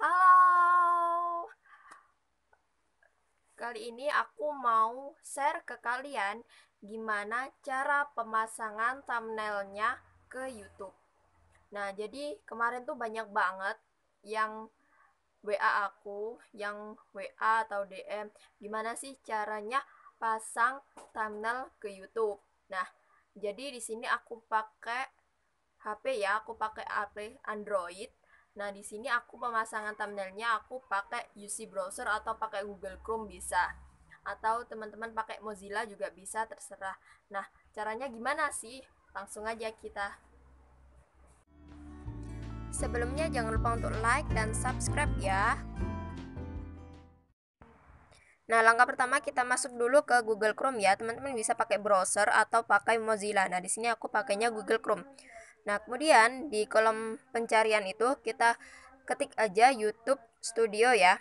Halo. Kali ini aku mau share ke kalian gimana cara pemasangan thumbnailnya ke YouTube. Nah, jadi kemarin tuh banyak banget yang WA aku, yang WA atau DM, gimana sih caranya pasang thumbnail ke YouTube. Nah, jadi di sini aku pakai HP ya, aku pakai HP Android Nah, di sini aku pemasangan thumbnailnya aku pakai UC browser atau pakai Google Chrome bisa. Atau teman-teman pakai Mozilla juga bisa, terserah. Nah, caranya gimana sih? Langsung aja kita. Sebelumnya jangan lupa untuk like dan subscribe ya. Nah, langkah pertama kita masuk dulu ke Google Chrome ya. Teman-teman bisa pakai browser atau pakai Mozilla. Nah, di sini aku pakainya Google Chrome. Nah, kemudian di kolom pencarian itu kita ketik aja YouTube Studio ya.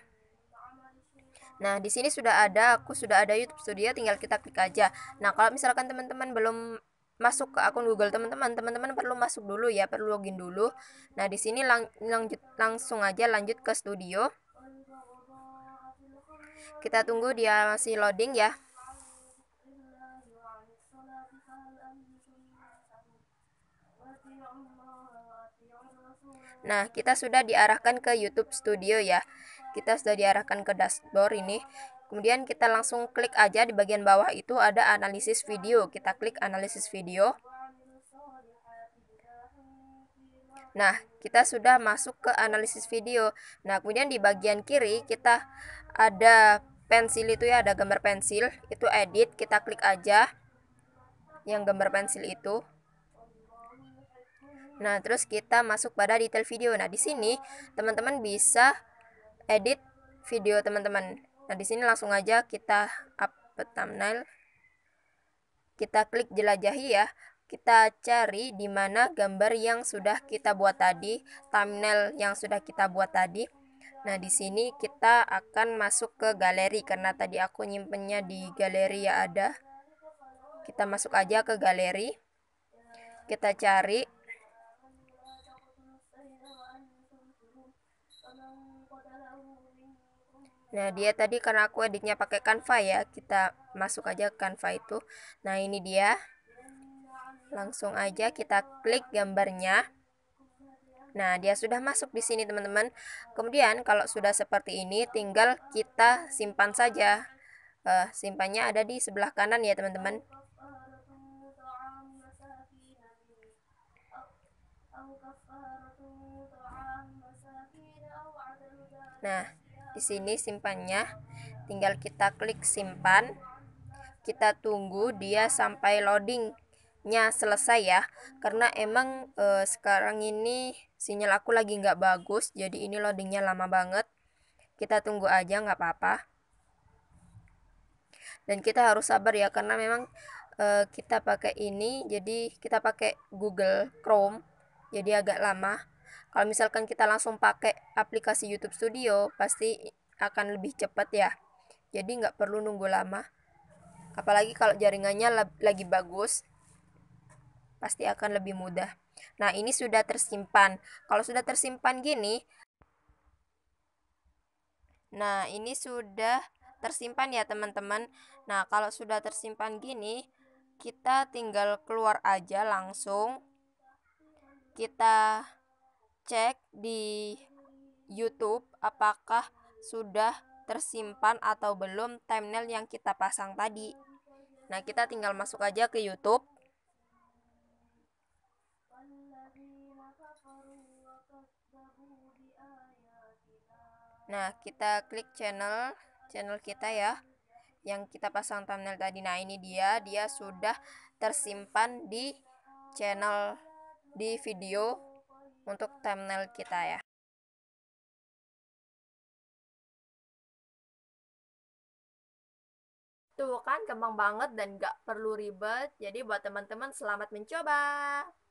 Nah, di sini sudah ada, aku sudah ada YouTube Studio, tinggal kita klik aja. Nah, kalau misalkan teman-teman belum masuk ke akun Google teman-teman, teman-teman perlu masuk dulu ya, perlu login dulu. Nah, di sini lang lanjut langsung aja lanjut ke studio. Kita tunggu dia masih loading ya. Nah, kita sudah diarahkan ke YouTube Studio ya. Kita sudah diarahkan ke dashboard ini. Kemudian kita langsung klik aja di bagian bawah itu ada analisis video. Kita klik analisis video. Nah, kita sudah masuk ke analisis video. Nah, kemudian di bagian kiri kita ada pensil itu ya, ada gambar pensil, itu edit, kita klik aja yang gambar pensil itu. Nah, terus kita masuk pada detail video. Nah, di sini teman-teman bisa edit video teman-teman. Nah, di sini langsung aja kita up thumbnail. Kita klik jelajahi ya. Kita cari di mana gambar yang sudah kita buat tadi, thumbnail yang sudah kita buat tadi. Nah, di sini kita akan masuk ke galeri karena tadi aku nyimpennya di galeri ya ada. Kita masuk aja ke galeri. Kita cari Nah, dia tadi karena aku editnya pakai Canva ya, kita masuk aja Canva itu. Nah, ini dia. Langsung aja kita klik gambarnya. Nah, dia sudah masuk di sini, teman-teman. Kemudian kalau sudah seperti ini, tinggal kita simpan saja. Uh, simpannya ada di sebelah kanan ya, teman-teman. Nah, di sini simpannya. Tinggal kita klik simpan. Kita tunggu dia sampai loadingnya selesai ya. Karena emang e, sekarang ini sinyal aku lagi nggak bagus, jadi ini loadingnya lama banget. Kita tunggu aja nggak apa-apa. Dan kita harus sabar ya karena memang e, kita pakai ini, jadi kita pakai Google Chrome, jadi agak lama kalau misalkan kita langsung pakai aplikasi YouTube Studio, pasti akan lebih cepat ya. Jadi nggak perlu nunggu lama. Apalagi kalau jaringannya lagi bagus, pasti akan lebih mudah. Nah, ini sudah tersimpan. Kalau sudah tersimpan gini, nah ini sudah tersimpan ya teman-teman. Nah, kalau sudah tersimpan gini, kita tinggal keluar aja langsung. Kita cek di YouTube apakah sudah tersimpan atau belum thumbnail yang kita pasang tadi. Nah, kita tinggal masuk aja ke YouTube. Nah, kita klik channel channel kita ya yang kita pasang thumbnail tadi. Nah, ini dia, dia sudah tersimpan di channel di video untuk thumbnail kita ya Tuh kan gampang banget dan gak perlu ribet. Jadi buat teman-teman selamat mencoba.